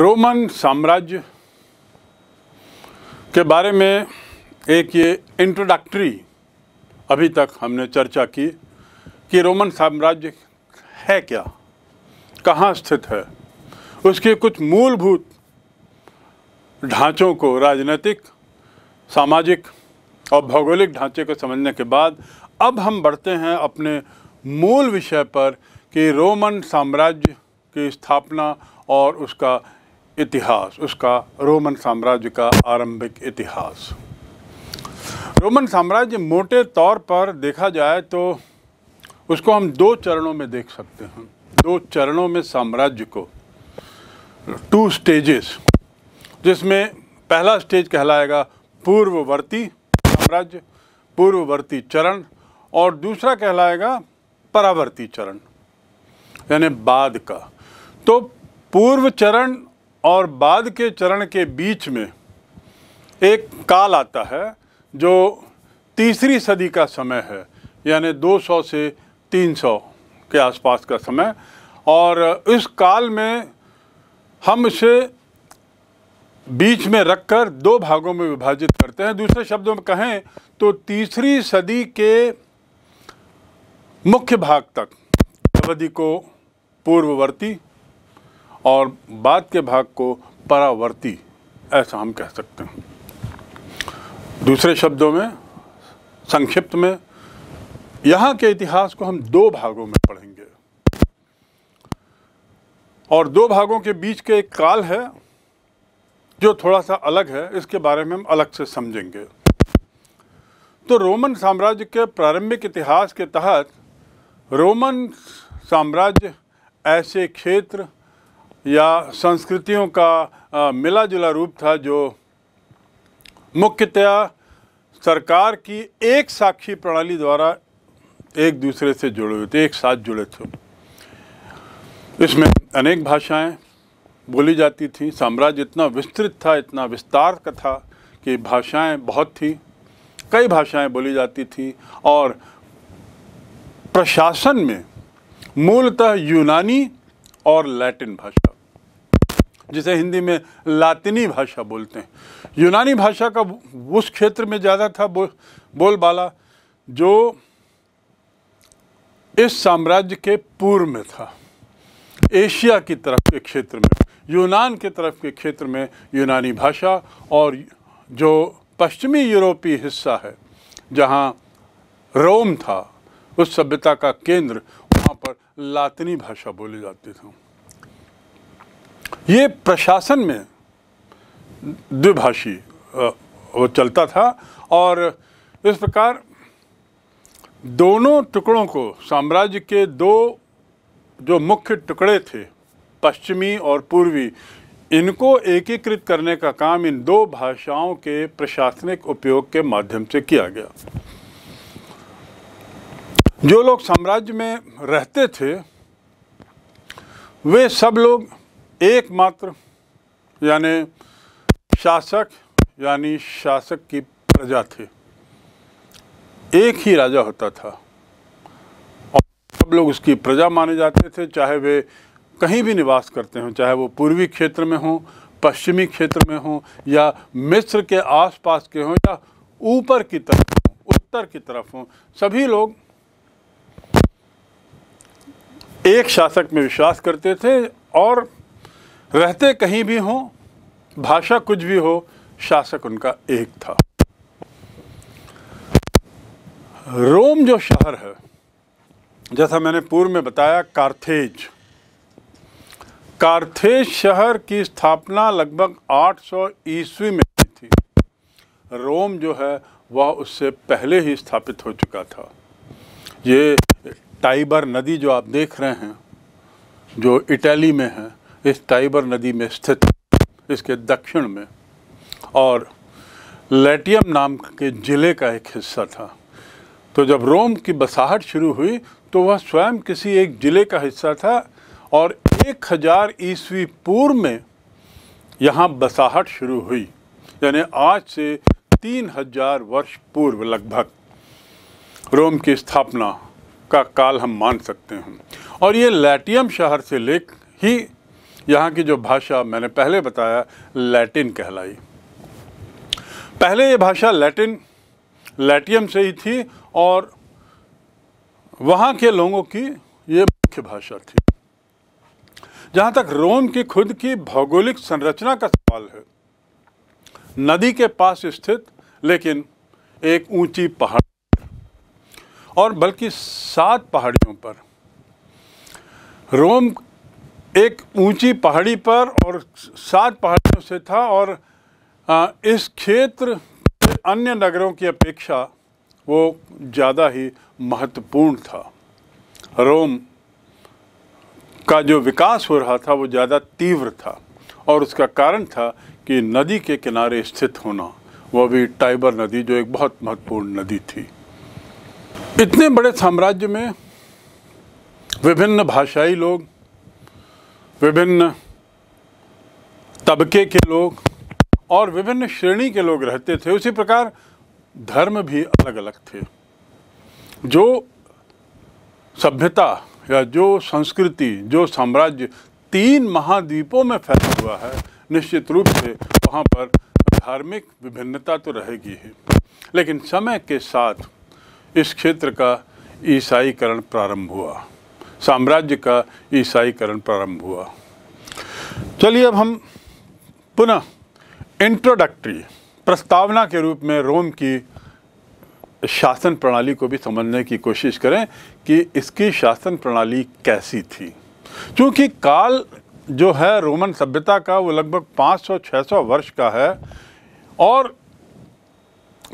Roman साम्राज्य के बारे में एक ये इंट्रोडक्टरी अभी तक हमने चर्चा की कि रोमन साम्राज्य है क्या कहाँ स्थित है उसके कुछ मूलभूत ढांचों को राजनीतिक सामाजिक और भौगोलिक ढांचे को समझने के बाद अब हम बढ़ते हैं अपने मूल विषय पर कि रोमन साम्राज्य की स्थापना और उसका इतिहास उसका रोमन साम्राज्य का आरंभिक इतिहास रोमन साम्राज्य मोटे तौर पर देखा जाए तो उसको हम दो चरणों में देख सकते हैं दो चरणों में साम्राज्य को टू स्टेजेस जिसमें पहला स्टेज कहलाएगा पूर्ववर्ती साम्राज्य पूर्ववर्ती चरण और दूसरा कहलाएगा परावर्ती चरण यानी बाद का तो पूर्व चरण और बाद के चरण के बीच में एक काल आता है जो तीसरी सदी का समय है यानी 200 से 300 के आसपास का समय और इस काल में हम इसे बीच में रखकर दो भागों में विभाजित करते हैं दूसरे शब्दों में कहें तो तीसरी सदी के मुख्य भाग तक अवधि को पूर्ववर्ती और बाद के भाग को परावर्ती ऐसा हम कह सकते हैं दूसरे शब्दों में संक्षिप्त में यहाँ के इतिहास को हम दो भागों में पढ़ेंगे और दो भागों के बीच के एक काल है जो थोड़ा सा अलग है इसके बारे में हम अलग से समझेंगे तो रोमन साम्राज्य के प्रारंभिक इतिहास के तहत रोमन साम्राज्य ऐसे क्षेत्र या संस्कृतियों का मिला जुला रूप था जो मुख्यतया सरकार की एक साक्षी प्रणाली द्वारा एक दूसरे से जुड़े हुए थे एक साथ जुड़े थे इसमें अनेक भाषाएं बोली जाती थी साम्राज्य इतना विस्तृत था इतना विस्तार का था कि भाषाएं बहुत थी कई भाषाएं बोली जाती थी और प्रशासन में मूलतः यूनानी और लैटिन भाषा जिसे हिंदी में लातिनी भाषा बोलते हैं यूनानी भाषा का उस क्षेत्र में ज़्यादा था बो, बोलबाला जो इस साम्राज्य के पूर्व में था एशिया की तरफ के क्षेत्र में यूनान के तरफ के क्षेत्र में यूनानी भाषा और जो पश्चिमी यूरोपीय हिस्सा है जहाँ रोम था उस सभ्यता का केंद्र वहाँ पर लातिनी भाषा बोली जाती थी ये प्रशासन में द्विभाषी वो चलता था और इस प्रकार दोनों टुकड़ों को साम्राज्य के दो जो मुख्य टुकड़े थे पश्चिमी और पूर्वी इनको एकीकृत करने का काम इन दो भाषाओं के प्रशासनिक उपयोग के माध्यम से किया गया जो लोग साम्राज्य में रहते थे वे सब लोग एकमात्र यानि शासक यानी शासक की प्रजा थे एक ही राजा होता था और सब लोग उसकी प्रजा माने जाते थे चाहे वे कहीं भी निवास करते हों चाहे वो पूर्वी क्षेत्र में हों पश्चिमी क्षेत्र में हों या मिस्र के आसपास के हों या ऊपर की तरफ हों उत्तर की तरफ हों सभी लोग एक शासक में विश्वास करते थे और रहते कहीं भी हों भाषा कुछ भी हो शासक उनका एक था रोम जो शहर है जैसा मैंने पूर्व में बताया कार्थेज कार्थेज शहर की स्थापना लगभग 800 ईस्वी में हुई थी रोम जो है वह उससे पहले ही स्थापित हो चुका था ये टाइबर नदी जो आप देख रहे हैं जो इटली में है इस टाइबर नदी में स्थित इसके दक्षिण में और लेटियम नाम के ज़िले का एक हिस्सा था तो जब रोम की बसाहट शुरू हुई तो वह स्वयं किसी एक ज़िले का हिस्सा था और एक हज़ार ईस्वी पूर्व में यहाँ बसाहट शुरू हुई यानी आज से तीन हजार वर्ष पूर्व लगभग रोम की स्थापना का काल हम मान सकते हैं और ये लैटियम शहर से लेक ही यहाँ की जो भाषा मैंने पहले बताया लैटिन कहलाई पहले ये भाषा लैटिन लैटियम से ही थी और वहाँ के लोगों की ये मुख्य भाषा थी जहाँ तक रोम की खुद की भौगोलिक संरचना का सवाल है नदी के पास स्थित लेकिन एक ऊंची पहाड़ और बल्कि सात पहाड़ियों पर रोम एक ऊंची पहाड़ी पर और सात पहाड़ियों से था और इस क्षेत्र अन्य नगरों की अपेक्षा वो ज़्यादा ही महत्वपूर्ण था रोम का जो विकास हो रहा था वो ज़्यादा तीव्र था और उसका कारण था कि नदी के किनारे स्थित होना वह भी टाइबर नदी जो एक बहुत महत्वपूर्ण नदी थी इतने बड़े साम्राज्य में विभिन्न भाषाई लोग विभिन्न तबके के लोग और विभिन्न श्रेणी के लोग रहते थे उसी प्रकार धर्म भी अलग अलग थे जो सभ्यता या जो संस्कृति जो साम्राज्य तीन महाद्वीपों में फैला हुआ है निश्चित रूप से वहाँ पर धार्मिक विभिन्नता तो रहेगी ही लेकिन समय के साथ इस क्षेत्र का ईसाईकरण प्रारंभ हुआ साम्राज्य का ईसाईकरण प्रारंभ हुआ चलिए अब हम पुनः इंट्रोडक्टरी प्रस्तावना के रूप में रोम की शासन प्रणाली को भी समझने की कोशिश करें कि इसकी शासन प्रणाली कैसी थी क्योंकि काल जो है रोमन सभ्यता का वो लगभग 500-600 वर्ष का है और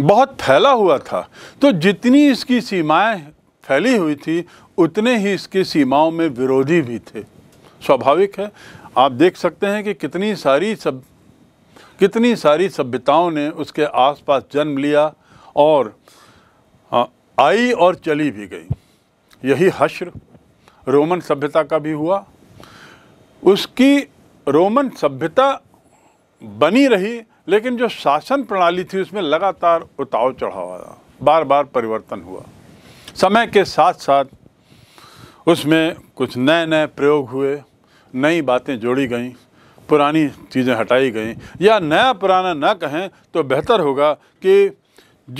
बहुत फैला हुआ था तो जितनी इसकी सीमाएं फैली हुई थी उतने ही इसकी सीमाओं में विरोधी भी थे स्वाभाविक है आप देख सकते हैं कि कितनी सारी सब कितनी सारी सभ्यताओं ने उसके आसपास जन्म लिया और हाँ, आई और चली भी गई यही हश्र रोमन सभ्यता का भी हुआ उसकी रोमन सभ्यता बनी रही लेकिन जो शासन प्रणाली थी उसमें लगातार उतार चढ़ाव आया बार बार परिवर्तन हुआ समय के साथ साथ उसमें कुछ नए नए प्रयोग हुए नई बातें जोड़ी गईं पुरानी चीज़ें हटाई गईं या नया पुराना न कहें तो बेहतर होगा कि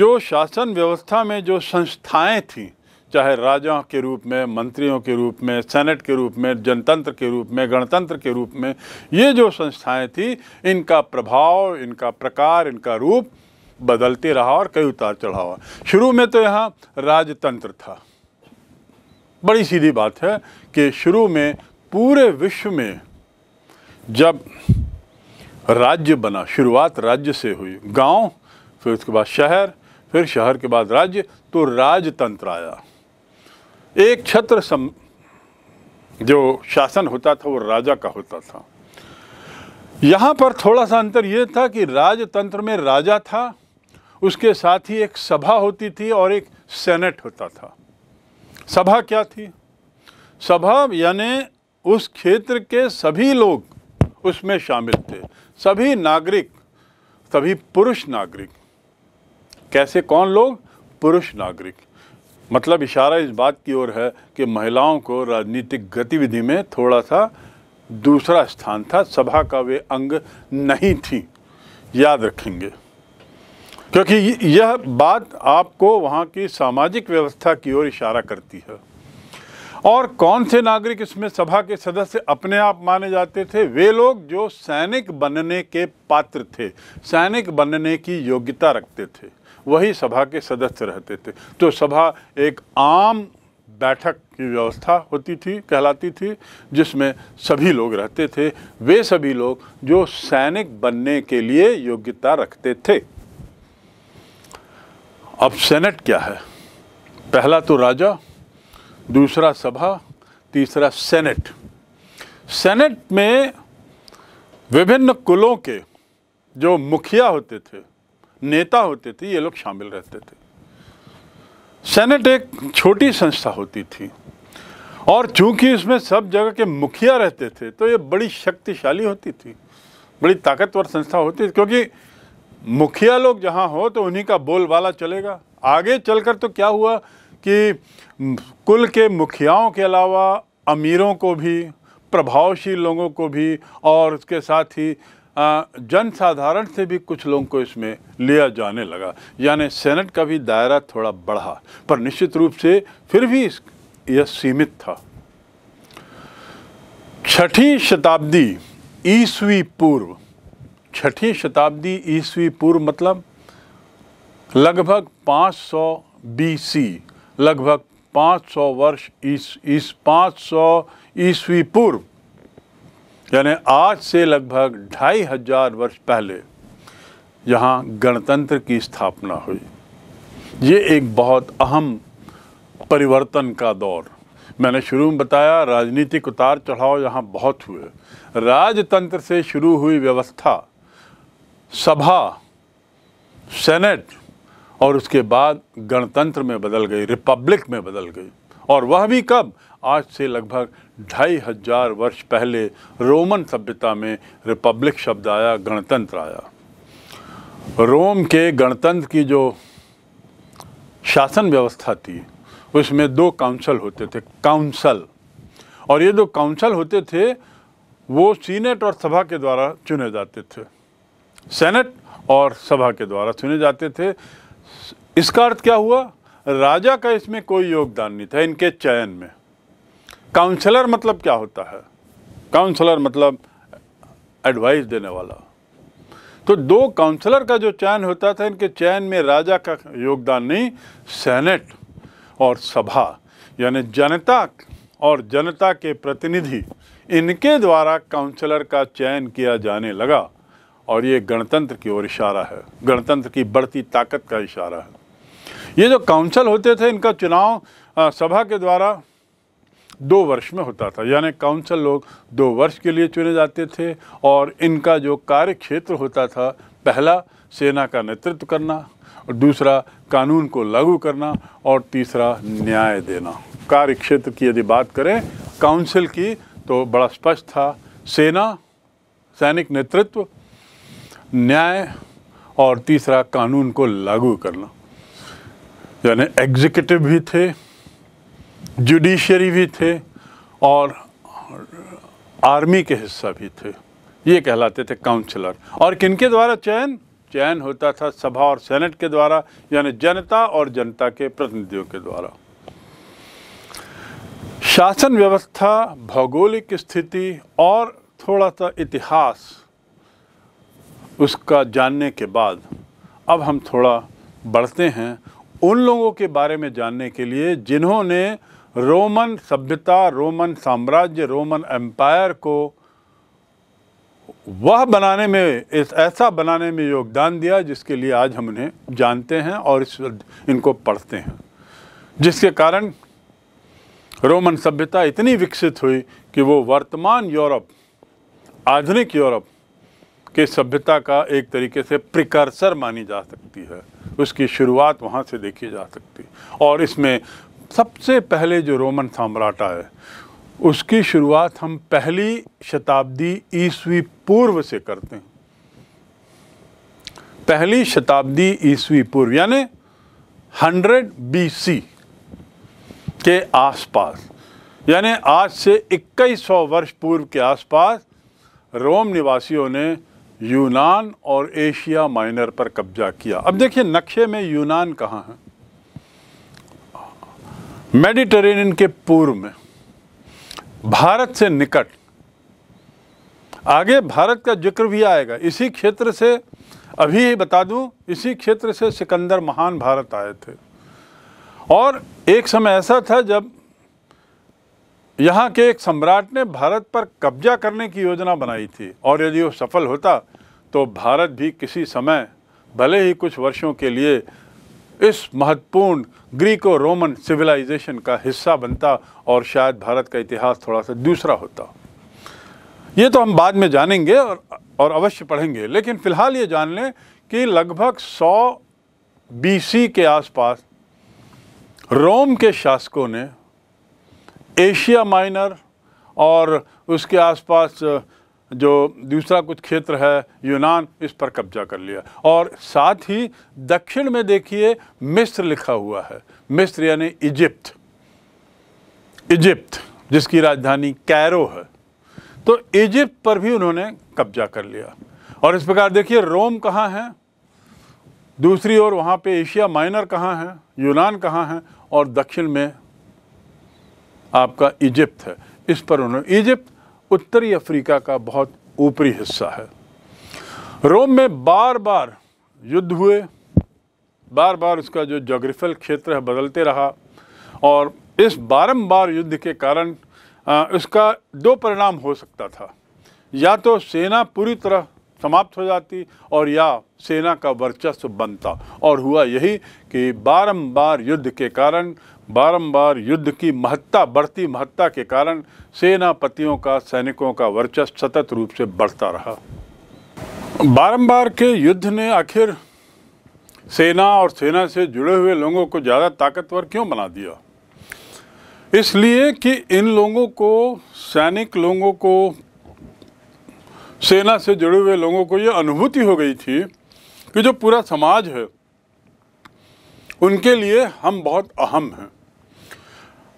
जो शासन व्यवस्था में जो संस्थाएं थीं चाहे राजाओं के रूप में मंत्रियों के रूप में सेनेट के रूप में जनतंत्र के रूप में गणतंत्र के रूप में ये जो संस्थाएं थीं इनका प्रभाव इनका प्रकार इनका रूप बदलते रहा और कई उतार चढ़ाव शुरू में तो यहाँ राजतंत्र था बड़ी सीधी बात है कि शुरू में पूरे विश्व में जब राज्य बना शुरुआत राज्य से हुई गांव फिर उसके बाद शहर फिर शहर के बाद राज्य तो राजतंत्र आया एक छत्र सम जो शासन होता था वो राजा का होता था यहाँ पर थोड़ा सा अंतर ये था कि राजतंत्र में राजा था उसके साथ ही एक सभा होती थी और एक सेनेट होता था सभा क्या थी सभा यानी उस क्षेत्र के सभी लोग उसमें शामिल थे सभी नागरिक सभी पुरुष नागरिक कैसे कौन लोग पुरुष नागरिक मतलब इशारा इस बात की ओर है कि महिलाओं को राजनीतिक गतिविधि में थोड़ा सा दूसरा स्थान था सभा का वे अंग नहीं थी याद रखेंगे क्योंकि यह बात आपको वहाँ की सामाजिक व्यवस्था की ओर इशारा करती है और कौन से नागरिक इसमें सभा के सदस्य अपने आप माने जाते थे वे लोग जो सैनिक बनने के पात्र थे सैनिक बनने की योग्यता रखते थे वही सभा के सदस्य रहते थे तो सभा एक आम बैठक की व्यवस्था होती थी कहलाती थी जिसमें सभी लोग रहते थे वे सभी लोग जो सैनिक बनने के लिए योग्यता रखते थे अब सेनेट क्या है पहला तो राजा दूसरा सभा तीसरा सेनेट सेनेट में विभिन्न कुलों के जो मुखिया होते थे नेता होते थे ये लोग शामिल रहते थे सेनेट एक छोटी संस्था होती थी और चूंकि इसमें सब जगह के मुखिया रहते थे तो ये बड़ी शक्तिशाली होती थी बड़ी ताकतवर संस्था होती थी क्योंकि मुखिया लोग जहाँ हो तो उन्हीं का बोलबाला चलेगा आगे चलकर तो क्या हुआ कि कुल के मुखियाओं के अलावा अमीरों को भी प्रभावशील लोगों को भी और उसके साथ ही जनसाधारण से भी कुछ लोगों को इसमें लिया जाने लगा यानी सेनेट का भी दायरा थोड़ा बढ़ा पर निश्चित रूप से फिर भी यह सीमित था छठी शताब्दी ईसवी पूर्व छठी शताब्दी ईस्वी पूर्व मतलब लगभग 500 सौ लगभग 500 वर्ष इस पाँच सौ ईस्वी पूर्व यानी आज से लगभग ढाई हजार वर्ष पहले यहाँ गणतंत्र की स्थापना हुई ये एक बहुत अहम परिवर्तन का दौर मैंने शुरू में बताया राजनीतिक उतार चढ़ाव यहाँ बहुत हुए राजतंत्र से शुरू हुई व्यवस्था सभा सेनेट और उसके बाद गणतंत्र में बदल गई रिपब्लिक में बदल गई और वह भी कब आज से लगभग ढाई हजार वर्ष पहले रोमन सभ्यता में रिपब्लिक शब्द आया गणतंत्र आया रोम के गणतंत्र की जो शासन व्यवस्था थी उसमें दो काउंसल होते थे काउंसल और ये जो काउंसल होते थे वो सीनेट और सभा के द्वारा चुने जाते थे सेनेट और सभा के द्वारा चुने जाते थे इसका अर्थ क्या हुआ राजा का इसमें कोई योगदान नहीं था इनके चयन में काउंसलर मतलब क्या होता है काउंसलर मतलब एडवाइस देने वाला तो दो काउंसलर का जो चयन होता था इनके चयन में राजा का योगदान नहीं सेनेट और सभा यानी जनता और जनता के प्रतिनिधि इनके द्वारा काउंसलर का चयन किया जाने लगा और ये गणतंत्र की ओर इशारा है गणतंत्र की बढ़ती ताकत का इशारा है ये जो काउंसिल होते थे इनका चुनाव सभा के द्वारा दो वर्ष में होता था यानी काउंसिल लोग दो वर्ष के लिए चुने जाते थे और इनका जो कार्य क्षेत्र होता था पहला सेना का नेतृत्व करना और दूसरा कानून को लागू करना और तीसरा न्याय देना कार्य क्षेत्र की यदि बात करें काउंसिल की तो बड़ा स्पष्ट था सेना सैनिक नेतृत्व न्याय और तीसरा कानून को लागू करना यानी एग्जीक्यूटिव भी थे जुडिशरी भी थे और आर्मी के हिस्सा भी थे ये कहलाते थे काउंसलर और किनके द्वारा चयन चयन होता था सभा और सेनेट के द्वारा यानी जनता और जनता के प्रतिनिधियों के द्वारा शासन व्यवस्था भौगोलिक स्थिति और थोड़ा सा इतिहास उसका जानने के बाद अब हम थोड़ा बढ़ते हैं उन लोगों के बारे में जानने के लिए जिन्होंने रोमन सभ्यता रोमन साम्राज्य रोमन एम्पायर को वह बनाने में इस ऐसा बनाने में योगदान दिया जिसके लिए आज हम उन्हें जानते हैं और इस इनको पढ़ते हैं जिसके कारण रोमन सभ्यता इतनी विकसित हुई कि वो वर्तमान यूरोप आधुनिक यूरोप कि सभ्यता का एक तरीके से प्रिकर्सर मानी जा सकती है उसकी शुरुआत वहाँ से देखी जा सकती और इसमें सबसे पहले जो रोमन साम्राट है उसकी शुरुआत हम पहली शताब्दी ईस्वी पूर्व से करते हैं पहली शताब्दी ईस्वी पूर्व यानी 100 बीसी के आसपास यानी आज से 2100 वर्ष पूर्व के आसपास रोम निवासियों ने यूनान और एशिया माइनर पर कब्जा किया अब देखिए नक्शे में यूनान कहाँ है मेडिटेरेनियन के पूर्व में भारत से निकट आगे भारत का जिक्र भी आएगा इसी क्षेत्र से अभी ही बता दूं इसी क्षेत्र से सिकंदर महान भारत आए थे और एक समय ऐसा था जब यहाँ के एक सम्राट ने भारत पर कब्जा करने की योजना बनाई थी और यदि वो सफल होता तो भारत भी किसी समय भले ही कुछ वर्षों के लिए इस महत्वपूर्ण ग्रीको रोमन सिविलाइजेशन का हिस्सा बनता और शायद भारत का इतिहास थोड़ा सा दूसरा होता ये तो हम बाद में जानेंगे और और अवश्य पढ़ेंगे लेकिन फ़िलहाल ये जान लें कि लगभग 100 बीसी के आसपास रोम के शासकों ने एशिया माइनर और उसके आसपास जो दूसरा कुछ क्षेत्र है यूनान इस पर कब्जा कर लिया और साथ ही दक्षिण में देखिए मिस्र लिखा हुआ है मिस्र यानी इजिप्ट इजिप्ट जिसकी राजधानी कैरो है तो इजिप्ट पर भी उन्होंने कब्जा कर लिया और इस प्रकार देखिए रोम कहाँ है दूसरी ओर वहाँ पे एशिया माइनर कहाँ है यूनान कहाँ है और दक्षिण में आपका इजिप्त है इस पर उन्होंने इजिप्त उत्तरी अफ्रीका का बहुत ऊपरी हिस्सा है रोम में बार बार युद्ध हुए बार बार उसका जो जोग्रफल क्षेत्र है बदलते रहा और इस बारंबार युद्ध के कारण इसका दो परिणाम हो सकता था या तो सेना पूरी तरह समाप्त हो जाती और या सेना का वर्चस्व बनता और हुआ यही कि बारंबार युद्ध के कारण बारंबार युद्ध की महत्ता बढ़ती महत्ता के कारण सेनापतियों का सैनिकों का वर्चस्व सतत रूप से बढ़ता रहा बारंबार के युद्ध ने आखिर सेना और सेना से जुड़े हुए लोगों को ज़्यादा ताकतवर क्यों बना दिया इसलिए कि इन लोगों को सैनिक लोगों को सेना से जुड़े हुए लोगों को ये अनुभूति हो गई थी कि जो पूरा समाज है उनके लिए हम बहुत अहम हैं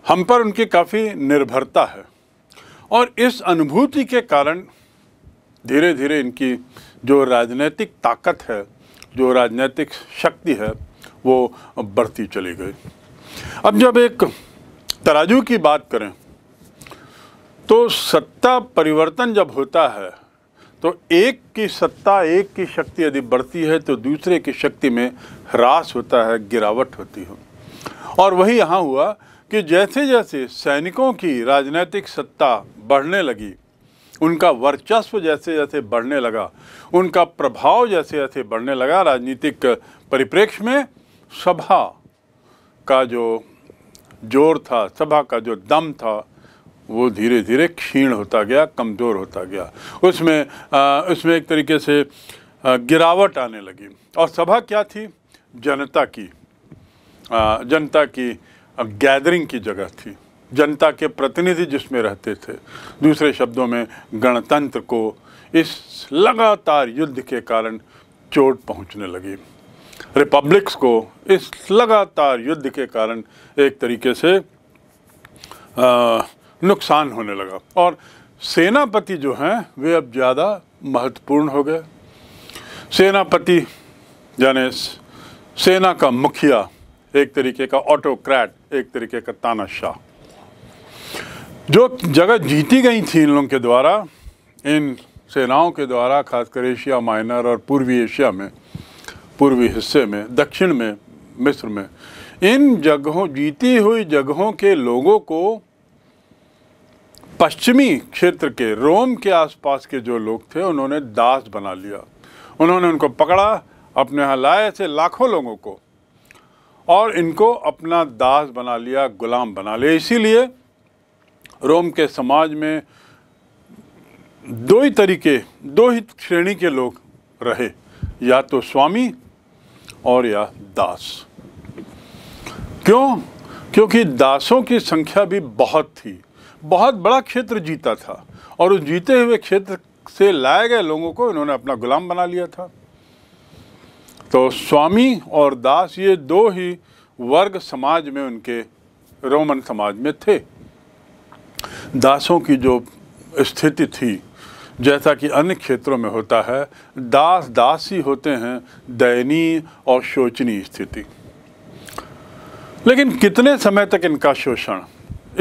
हम पर उनकी काफ़ी निर्भरता है और इस अनुभूति के कारण धीरे धीरे इनकी जो राजनीतिक ताकत है जो राजनीतिक शक्ति है वो बढ़ती चली गई अब जब एक तराजू की बात करें तो सत्ता परिवर्तन जब होता है तो एक की सत्ता एक की शक्ति यदि बढ़ती है तो दूसरे की शक्ति में ह्रास होता है गिरावट होती है और वही यहाँ हुआ कि जैसे जैसे सैनिकों की राजनीतिक सत्ता बढ़ने लगी उनका वर्चस्व जैसे जैसे बढ़ने लगा उनका प्रभाव जैसे जैसे बढ़ने लगा राजनीतिक परिप्रेक्ष्य में सभा का जो जोर था सभा का जो दम था वो धीरे धीरे क्षीण होता गया कमज़ोर होता गया उसमें आ, उसमें एक तरीके से गिरावट आने लगी और सभा क्या थी जनता की आ, जनता की गैदरिंग की जगह थी जनता के प्रतिनिधि जिसमें रहते थे दूसरे शब्दों में गणतंत्र को इस लगातार युद्ध के कारण चोट पहुंचने लगी रिपब्लिक्स को इस लगातार युद्ध के कारण एक तरीके से आ, नुकसान होने लगा और सेनापति जो हैं वे अब ज़्यादा महत्वपूर्ण हो गए सेनापति यानी सेना का मुखिया एक तरीके का ऑटोक्रैट एक तरीके का तानाशाह जो जगह जीती गई थी इन लोगों के द्वारा इन सेनाओं के द्वारा खासकर एशिया माइनर और पूर्वी एशिया में पूर्वी हिस्से में दक्षिण में मिस्र में इन जगहों जीती हुई जगहों के लोगों को पश्चिमी क्षेत्र के रोम के आसपास के जो लोग थे उन्होंने दास बना लिया उन्होंने उनको पकड़ा अपने यहाँ लाए थे लाखों लोगों को और इनको अपना दास बना लिया गुलाम बना लिया इसीलिए रोम के समाज में दो ही तरीके दो ही श्रेणी के लोग रहे या तो स्वामी और या दास क्यों क्योंकि दासों की संख्या भी बहुत थी बहुत बड़ा क्षेत्र जीता था और उस जीते हुए क्षेत्र से लाए गए लोगों को इन्होंने अपना गुलाम बना लिया था तो स्वामी और दास ये दो ही वर्ग समाज में उनके रोमन समाज में थे दासों की जो स्थिति थी जैसा कि अन्य क्षेत्रों में होता है दास दासी होते हैं दयनीय और शोचनीय स्थिति लेकिन कितने समय तक इनका शोषण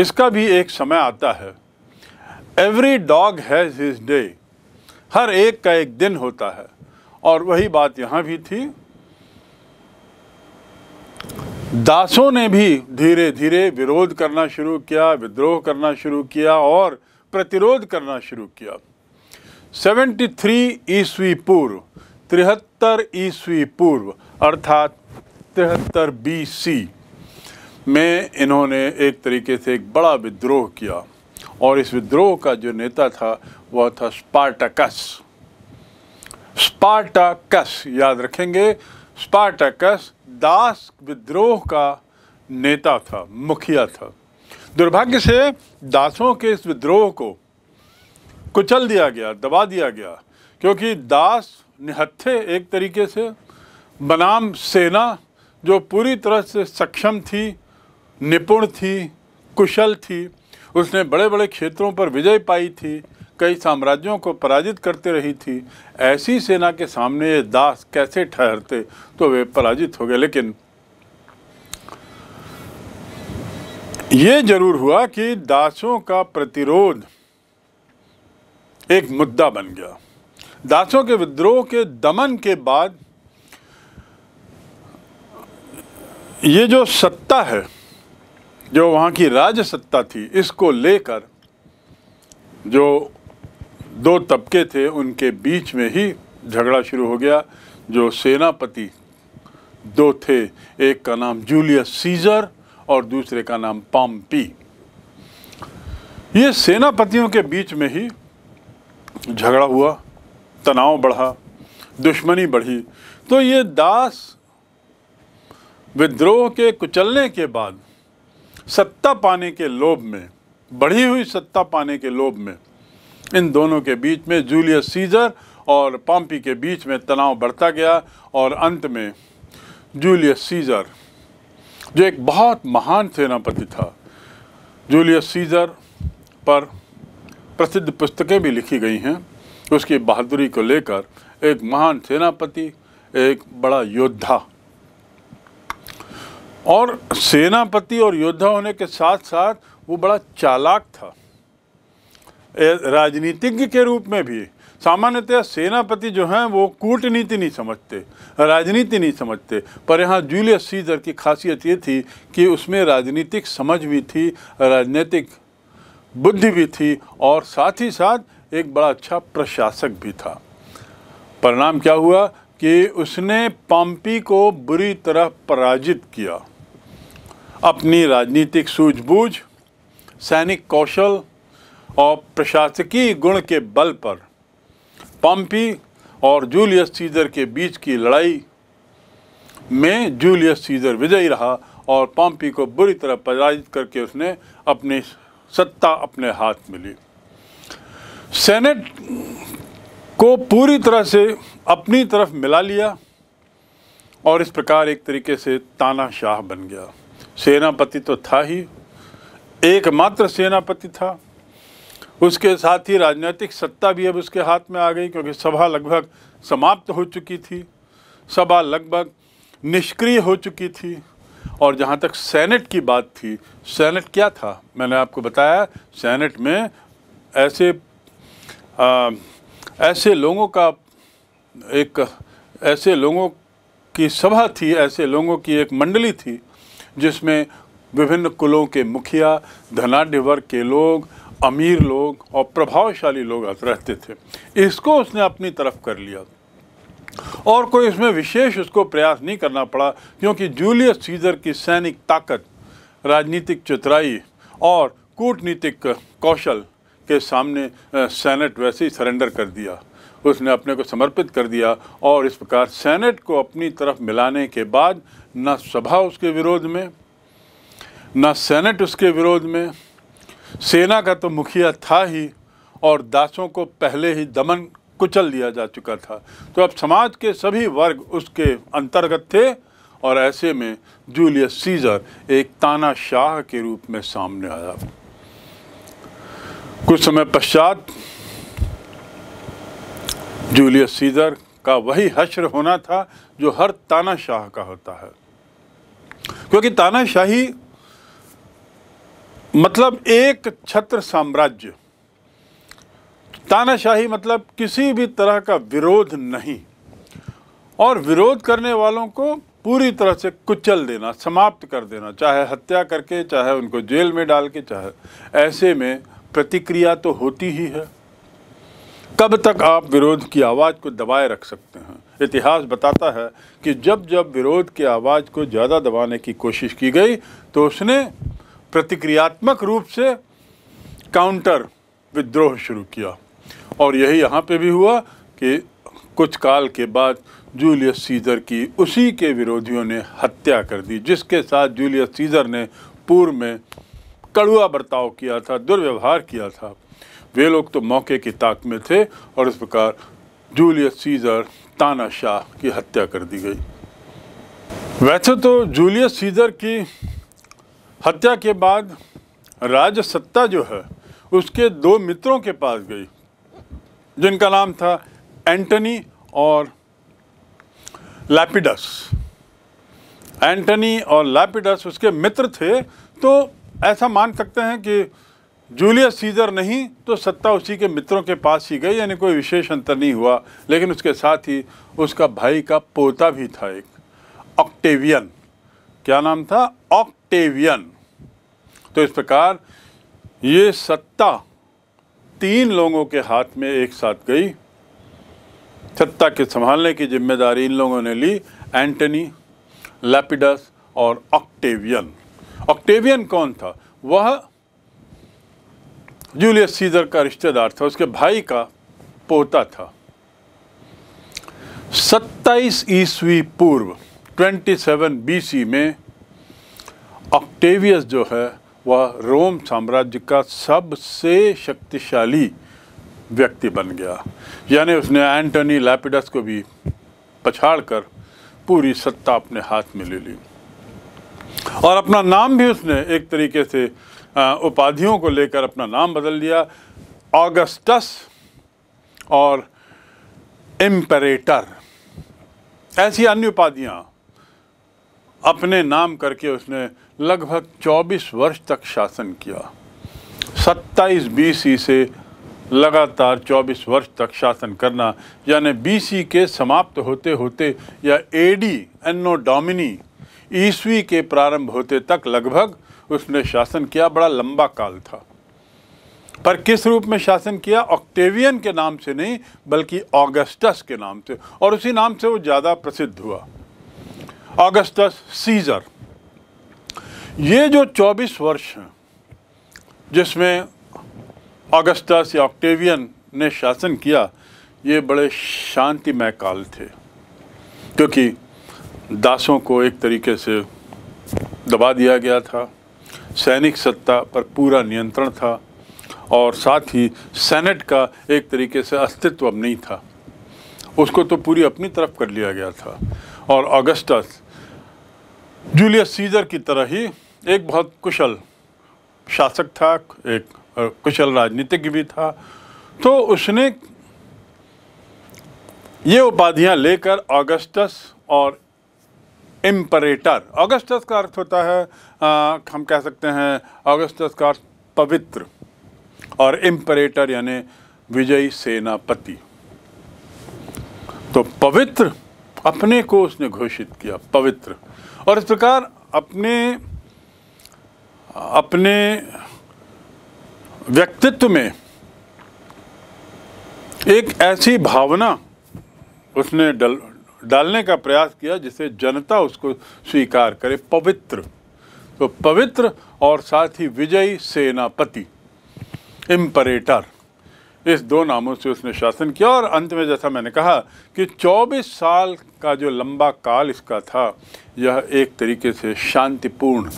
इसका भी एक समय आता है every dog has his day हर एक का एक दिन होता है और वही बात यहाँ भी थी दासों ने भी धीरे धीरे विरोध करना शुरू किया विद्रोह करना शुरू किया और प्रतिरोध करना शुरू किया 73 ईस्वी पूर्व तिहत्तर ईस्वी पूर्व अर्थात तिहत्तर बी में इन्होंने एक तरीके से एक बड़ा विद्रोह किया और इस विद्रोह का जो नेता था वह था स्पार्टकस स्पार्टाकस याद रखेंगे स्पार्टाकस दास विद्रोह का नेता था मुखिया था दुर्भाग्य से दासों के इस विद्रोह को कुचल दिया गया दबा दिया गया क्योंकि दास निहत्थे एक तरीके से बनाम सेना जो पूरी तरह से सक्षम थी निपुण थी कुशल थी उसने बड़े बड़े क्षेत्रों पर विजय पाई थी कई साम्राज्यों को पराजित करते रही थी ऐसी सेना के सामने ये दास कैसे ठहरते तो वे पराजित हो गए लेकिन ये जरूर हुआ कि दासों का प्रतिरोध एक मुद्दा बन गया दासों के विद्रोह के दमन के बाद ये जो सत्ता है जो वहाँ की राज सत्ता थी इसको लेकर जो दो तबके थे उनके बीच में ही झगड़ा शुरू हो गया जो सेनापति दो थे एक का नाम जूलियस सीजर और दूसरे का नाम पाम्पी ये सेनापतियों के बीच में ही झगड़ा हुआ तनाव बढ़ा दुश्मनी बढ़ी तो ये दास विद्रोह के कुचलने के बाद सत्ता पाने के लोभ में बढ़ी हुई सत्ता पाने के लोभ में इन दोनों के बीच में जूलियस सीजर और पॉम्पी के बीच में तनाव बढ़ता गया और अंत में जूलियस सीजर जो एक बहुत महान सेनापति था जूलियस सीजर पर प्रसिद्ध पुस्तकें भी लिखी गई हैं उसकी बहादुरी को लेकर एक महान सेनापति एक बड़ा योद्धा और सेनापति और योद्धा होने के साथ साथ वो बड़ा चालाक था राजनीतिज्ञ के रूप में भी सामान्यतः सेनापति जो हैं वो कूटनीति नहीं समझते राजनीति नहीं समझते पर यहाँ जूलियस सीजर की खासियत ये थी कि उसमें राजनीतिक समझ भी थी राजनीतिक बुद्धि भी थी और साथ ही साथ एक बड़ा अच्छा प्रशासक भी था परिणाम क्या हुआ कि उसने पम्पी को बुरी तरह पराजित किया अपनी राजनीतिक सूझबूझ सैनिक कौशल और प्रशासकीय गुण के बल पर पम्पी और जूलियस सीजर के बीच की लड़ाई में जूलियस सीजर विजयी रहा और पॉम्पी को बुरी तरह पराजित करके उसने अपनी सत्ता अपने हाथ में ली सेनेट को पूरी तरह से अपनी तरफ मिला लिया और इस प्रकार एक तरीके से तानाशाह बन गया सेनापति तो था ही एकमात्र सेनापति था उसके साथ ही राजनीतिक सत्ता भी अब उसके हाथ में आ गई क्योंकि सभा लगभग समाप्त हो चुकी थी सभा लगभग निष्क्रिय हो चुकी थी और जहाँ तक सेनेट की बात थी सेनेट क्या था मैंने आपको बताया सेनेट में ऐसे आ, ऐसे लोगों का एक ऐसे लोगों की सभा थी ऐसे लोगों की एक मंडली थी जिसमें विभिन्न कुलों के मुखिया धनाढ़ वर्ग के लोग अमीर लोग और प्रभावशाली लोग रहते थे इसको उसने अपनी तरफ कर लिया और कोई इसमें विशेष उसको प्रयास नहीं करना पड़ा क्योंकि जूलियस सीजर की सैनिक ताकत राजनीतिक चतुराई और कूटनीतिक कौशल के सामने सेनेट वैसे ही सरेंडर कर दिया उसने अपने को समर्पित कर दिया और इस प्रकार सेनेट को अपनी तरफ मिलाने के बाद न सभा उसके विरोध में न सेनेट उसके विरोध में सेना का तो मुखिया था ही और दासों को पहले ही दमन कुचल दिया जा चुका था तो अब समाज के सभी वर्ग उसके अंतर्गत थे और ऐसे में जूलियस सीजर एक ताना शाह के रूप में सामने आया कुछ समय पश्चात जूलियस सीजर का वही हश्र होना था जो हर तानाशाह का होता है क्योंकि तानाशाही मतलब एक छत्र साम्राज्य तानाशाही मतलब किसी भी तरह का विरोध नहीं और विरोध करने वालों को पूरी तरह से कुचल देना समाप्त कर देना चाहे हत्या करके चाहे उनको जेल में डाल के चाहे ऐसे में प्रतिक्रिया तो होती ही है कब तक आप विरोध की आवाज़ को दबाए रख सकते हैं इतिहास बताता है कि जब जब विरोध की आवाज़ को ज़्यादा दबाने की कोशिश की गई तो उसने प्रतिक्रियात्मक रूप से काउंटर विद्रोह शुरू किया और यही यहाँ पे भी हुआ कि कुछ काल के बाद जूलियस सीज़र की उसी के विरोधियों ने हत्या कर दी जिसके साथ जूलियस सीज़र ने पूर्व में कड़ुआ बर्ताव किया था दुर्व्यवहार किया था वे लोग तो मौके की ताक में थे और इस प्रकार जूलियस सीज़र तानाशाह की हत्या कर दी गई वैसे तो जूलियस सीज़र की हत्या के बाद राज सत्ता जो है उसके दो मित्रों के पास गई जिनका नाम था एंटनी और लैपिडस एंटनी और लैपिडस उसके मित्र थे तो ऐसा मान सकते हैं कि जूलियस सीजर नहीं तो सत्ता उसी के मित्रों के पास ही गई यानी कोई विशेष अंतर नहीं हुआ लेकिन उसके साथ ही उसका भाई का पोता भी था एक ऑक्टेवियन क्या नाम था ऑक ऑक्टेवियन तो इस प्रकार ये सत्ता तीन लोगों के हाथ में एक साथ गई सत्ता के संभालने की जिम्मेदारी इन लोगों ने ली एंटनी लैपिडस और ऑक्टेवियन ऑक्टेवियन कौन था वह जूलियस सीजर का रिश्तेदार था उसके भाई का पोता था सत्ताईस ईस्वी पूर्व 27 बीसी में ऑक्टेवियस जो है वह रोम साम्राज्य का सबसे शक्तिशाली व्यक्ति बन गया यानी उसने एंटनी लैपिडस को भी पछाड़ कर पूरी सत्ता अपने हाथ में ले ली और अपना नाम भी उसने एक तरीके से उपाधियों को लेकर अपना नाम बदल दिया ऑगस्टस और एम्परेटर ऐसी अन्य उपाधियाँ अपने नाम करके उसने लगभग 24 वर्ष तक शासन किया 27 बीसी से लगातार 24 वर्ष तक शासन करना यानी बीसी के समाप्त होते होते या एडी एनो डोमिनी ईसवी के प्रारंभ होते तक लगभग उसने शासन किया बड़ा लंबा काल था पर किस रूप में शासन किया ऑक्टेवियन के नाम से नहीं बल्कि ऑगस्टस के नाम से और उसी नाम से वो ज़्यादा प्रसिद्ध हुआ ऑगस्टस सीजर ये जो 24 वर्ष हैं जिसमें अगस्तस से ऑक्टेवियन ने शासन किया ये बड़े शांतिमय काल थे क्योंकि दासों को एक तरीके से दबा दिया गया था सैनिक सत्ता पर पूरा नियंत्रण था और साथ ही सेनेट का एक तरीके से अस्तित्व अब नहीं था उसको तो पूरी अपनी तरफ कर लिया गया था और अगस्तस जूलियस सीजर की तरह ही एक बहुत कुशल शासक था एक कुशल राजनीतिज्ञ भी था तो उसने ये उपाधियां लेकर ऑगस्टस और एम्परेटर ऑगस्टस का अर्थ होता है आ, हम कह सकते हैं ऑगस्टस का अर्थ पवित्र और एम्परेटर यानी विजयी सेनापति तो पवित्र अपने को उसने घोषित किया पवित्र और इस प्रकार अपने अपने व्यक्तित्व में एक ऐसी भावना उसने डल डालने का प्रयास किया जिसे जनता उसको स्वीकार करे पवित्र तो पवित्र और साथ ही विजयी सेनापति इम्परेटर इस दो नामों से उसने शासन किया और अंत में जैसा मैंने कहा कि 24 साल का जो लंबा काल इसका था यह एक तरीके से शांतिपूर्ण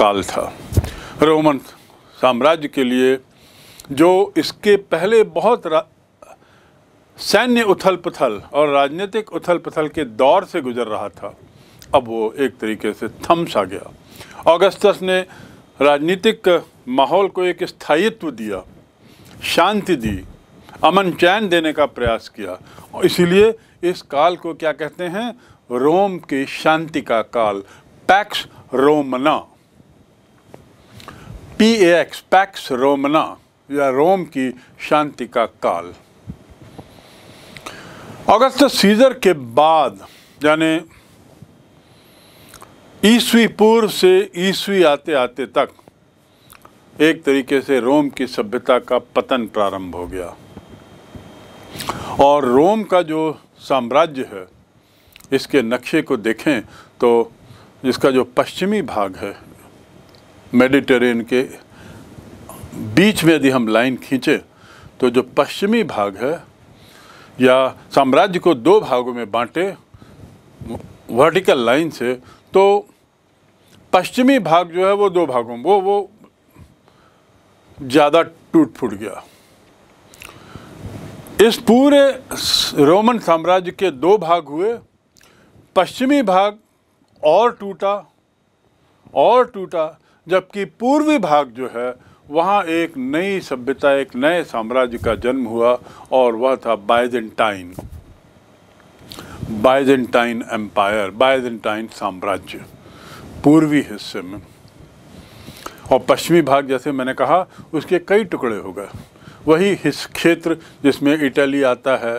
काल था रोमन साम्राज्य के लिए जो इसके पहले बहुत सैन्य उथल पुथल और राजनीतिक उथल पुथल के दौर से गुजर रहा था अब वो एक तरीके से थम सा गया अगस्तस ने राजनीतिक माहौल को एक स्थायित्व दिया शांति दी अमन चैन देने का प्रयास किया और इसीलिए इस काल को क्या कहते हैं रोम के शांति का काल pax romana P X pax romana या रोम की शांति का काल अगस्त सीजर के बाद यानी ईस्वी पूर्व से ईस्वी आते आते तक एक तरीके से रोम की सभ्यता का पतन प्रारंभ हो गया और रोम का जो साम्राज्य है इसके नक्शे को देखें तो इसका जो पश्चिमी भाग है मेडिटेरेन के बीच में यदि हम लाइन खींचे तो जो पश्चिमी भाग है या साम्राज्य को दो भागों में बांटे वर्टिकल लाइन से तो पश्चिमी भाग जो है वो दो भागों में वो वो ज़्यादा टूट फूट गया इस पूरे रोमन साम्राज्य के दो भाग हुए पश्चिमी भाग और टूटा और टूटा जबकि पूर्वी भाग जो है वहाँ एक नई सभ्यता एक नए साम्राज्य का जन्म हुआ और वह था बाइजेंटाइन बाइजेंटाइन एम्पायर बाइजेंटाइन साम्राज्य पूर्वी हिस्से में और पश्चिमी भाग जैसे मैंने कहा उसके कई टुकड़े हो गए वही हिस्स क्षेत्र जिसमें इटली आता है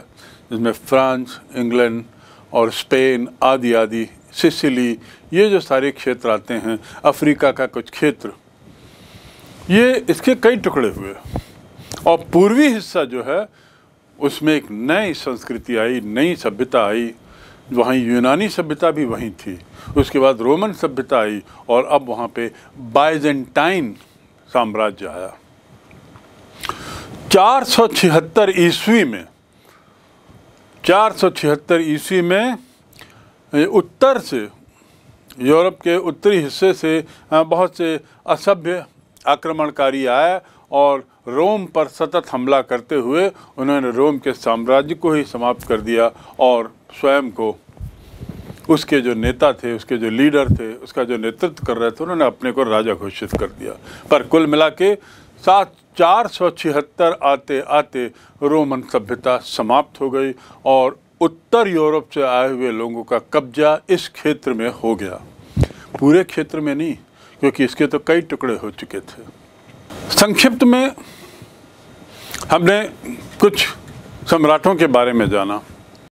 जिसमें फ्रांस इंग्लैंड और स्पेन आदि आदि सिसिली ये जो सारे क्षेत्र आते हैं अफ्रीका का कुछ क्षेत्र ये इसके कई टुकड़े हुए और पूर्वी हिस्सा जो है उसमें एक नई संस्कृति आई नई सभ्यता आई वहाँ यूनानी सभ्यता भी वहीं थी उसके बाद रोमन सभ्यता आई और अब वहाँ पे बाइजेंटाइन साम्राज्य आया चार ईस्वी में चार ईस्वी में उत्तर से यूरोप के उत्तरी हिस्से से बहुत से असभ्य आक्रमणकारी आए और रोम पर सतत हमला करते हुए उन्होंने रोम के साम्राज्य को ही समाप्त कर दिया और स्वयं को उसके जो नेता थे उसके जो लीडर थे उसका जो नेतृत्व कर रहे थे उन्होंने अपने को राजा घोषित कर दिया पर कुल मिला के सात चार सौ छिहत्तर आते आते रोमन सभ्यता समाप्त हो गई और उत्तर यूरोप से आए हुए लोगों का कब्जा इस क्षेत्र में हो गया पूरे क्षेत्र में नहीं क्योंकि इसके तो कई टुकड़े हो चुके थे संक्षिप्त में हमने कुछ सम्राटों के बारे में जाना